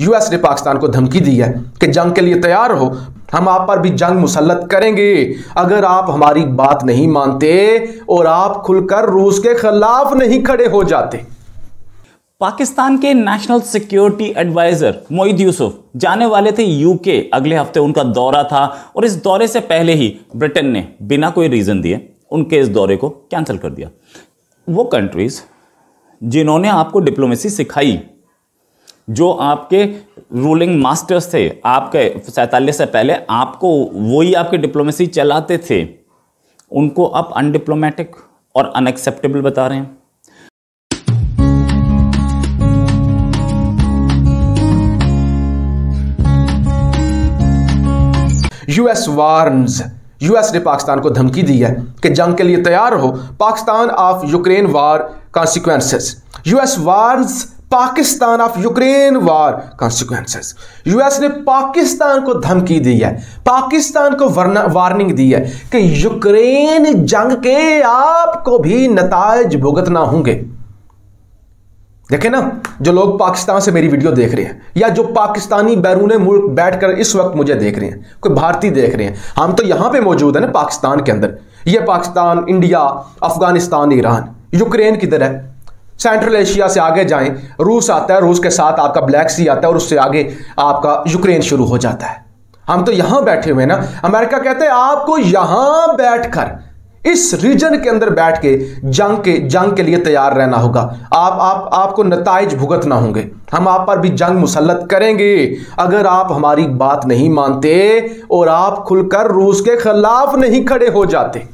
US ने पाकिस्तान को धमकी दी है कि जंग के लिए तैयार हो हम आप पर भी जंग मुसलत करेंगे अगर आप हमारी बात नहीं मानते और आप खुलकर रूस के खिलाफ नहीं खड़े हो जाते पाकिस्तान के national security adviser Moeed Yusuf जाने वाले थे यूके अगले हफ्ते उनका दौरा था और इस दौरे से पहले ही ब्रिटेन ने बिना कोई रीज़न दिए उनके इस दौरे को कैंसिल कर दिया वो कंट्रीज़ जिन्होंने आपको डिप्लोमेसी सिखाई जो आपके रूलिंग मास्टर्स थे आपके सैतालीस से पहले आपको वही आपके डिप्लोमेसी चलाते थे उनको आप अनडिप्लोमेटिक और अनएक्सेप्टेबल बता रहे हैं यूएस वार्न्स यूएस ने पाकिस्तान को धमकी दी है कि जंग के लिए तैयार हो Pakistan of Ukraine war consequences US warns Pakistan of Ukraine war consequences US ने पाकिस्तान को धमकी दी है पाकिस्तान को वार्निंग दी है कि यूक्रेन जंग के आपको भी नतज भुगतना होंगे देखे ना जो लोग पाकिस्तान से मेरी वीडियो देख रहे हैं या जो पाकिस्तानी बैरून मुल्क बैठकर इस वक्त मुझे देख रहे हैं कोई भारतीय देख रहे हैं हम तो यहां पे मौजूद है ना पाकिस्तान के अंदर ये Pakistan India Afghanistan Iran Ukraine किधर है सेंट्रल एशिया से आगे जाएं रूस आता है रूस के साथ आपका ब्लैक सी आता है और उससे आगे आपका यूक्रेन शुरू हो जाता है हम तो यहां बैठे हुए ना अमेरिका कहते हैं आपको यहां बैठकर इस रीजन के अंदर बैठ के जंग के जंग के लिए तैयार रहना होगा आप आप आपको नतज भुगतना होंगे हम आप पर भी जंग मुसलत करेंगे अगर आप हमारी बात नहीं मानते और आप खुलकर रूस के खिलाफ नहीं खड़े हो जाते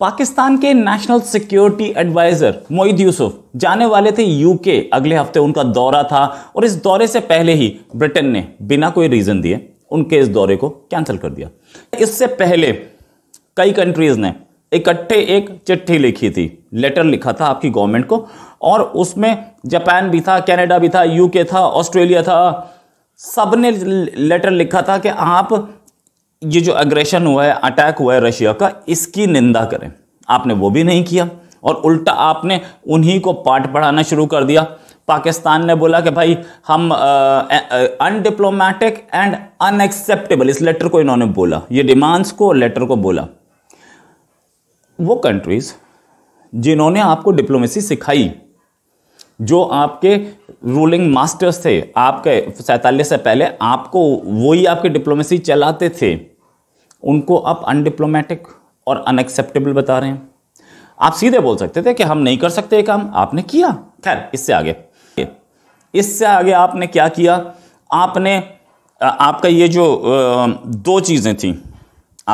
पाकिस्तान के national security adviser Moeed Yusuf जाने वाले थे यूके अगले हफ्ते उनका दौरा था और इस दौरे से पहले ही ब्रिटेन ने बिना कोई रीजन दिए उनके इस दौरे को कैंसिल कर दिया इससे पहले कई कंट्रीज ने इकट्ठे एक चिट्ठी लिखी थी लेटर लिखा था आपकी गवर्नमेंट को और उसमें जापान भी था कैनेडा भी था यूके था ऑस्ट्रेलिया था सब ने लेटर लिखा था कि आप ये जो अग्रेशन हुआ है अटैक हुआ है रशिया का इसकी निंदा करें आपने वो भी नहीं किया और उल्टा आपने उन्हीं को पाठ पढ़ाना शुरू कर दिया पाकिस्तान ने बोला कि भाई हम अनडिप्लोमेटिक एंड अनएक्सेप्टेबल इस लेटर को इन्होंने बोला ये डिमांड्स को लेटर को बोला वो कंट्रीज़ जिन्होंने आपको डिप्लोमेसी सिखाई जो आपके रूलिंग मास्टर्स थे आपके सैतालीस से पहले आपको वही आपके डिप्लोमेसी चलाते थे उनको आप अनडिप्लोमेटिक और अनएक्सेप्टेबल बता रहे हैं आप सीधे बोल सकते थे कि हम नहीं कर सकते काम आपने किया खैर इससे आगे इससे आगे आपने क्या किया आपने आपका ये जो दो चीज़ें थी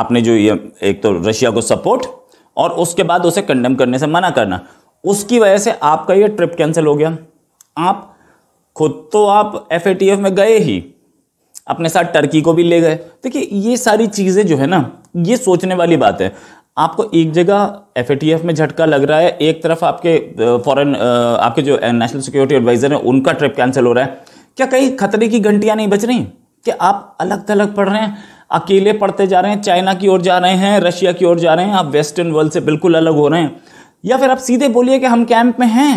आपने जो ये एक तो रशिया को सपोर्ट और उसके बाद उसे कंडेम करने से मना करना उसकी वजह से आपका ये ट्रिप कैंसिल हो गया आप खुद तो आप एफ में गए ही अपने साथ टर्की को भी ले गए देखिए ये सारी चीज़ें जो है ना ये सोचने वाली बात है आपको एक जगह एफ में झटका लग रहा है एक तरफ आपके फॉरेन आपके जो नेशनल सिक्योरिटी एडवाइज़र हैं उनका ट्रिप कैंसिल हो रहा है क्या कहीं खतरे की घंटियाँ नहीं बच रही क्या आप अलग थलग पढ़ रहे हैं अकेले पढ़ते जा रहे हैं चाइना की ओर जा रहे हैं रशिया की ओर जा रहे हैं आप वेस्टर्न वर्ल्ड से बिल्कुल अलग हो रहे हैं या फिर आप सीधे बोलिए कि हम कैंप में हैं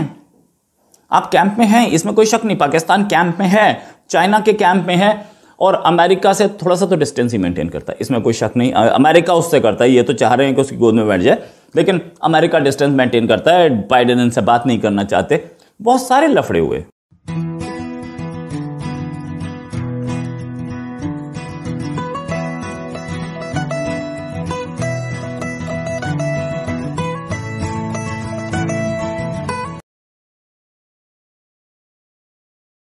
आप कैंप में हैं इसमें कोई शक नहीं पाकिस्तान कैंप में है चाइना के कैंप में है और अमेरिका से थोड़ा सा तो डिस्टेंस ही मेंटेन करता है इसमें कोई शक नहीं अमेरिका उससे करता है ये तो चाह रहे हैं कि उसकी गोद में बैठ जाए लेकिन अमेरिका डिस्टेंस मेंटेन करता है बाइडन इनसे बात नहीं करना चाहते बहुत सारे लफड़े हुए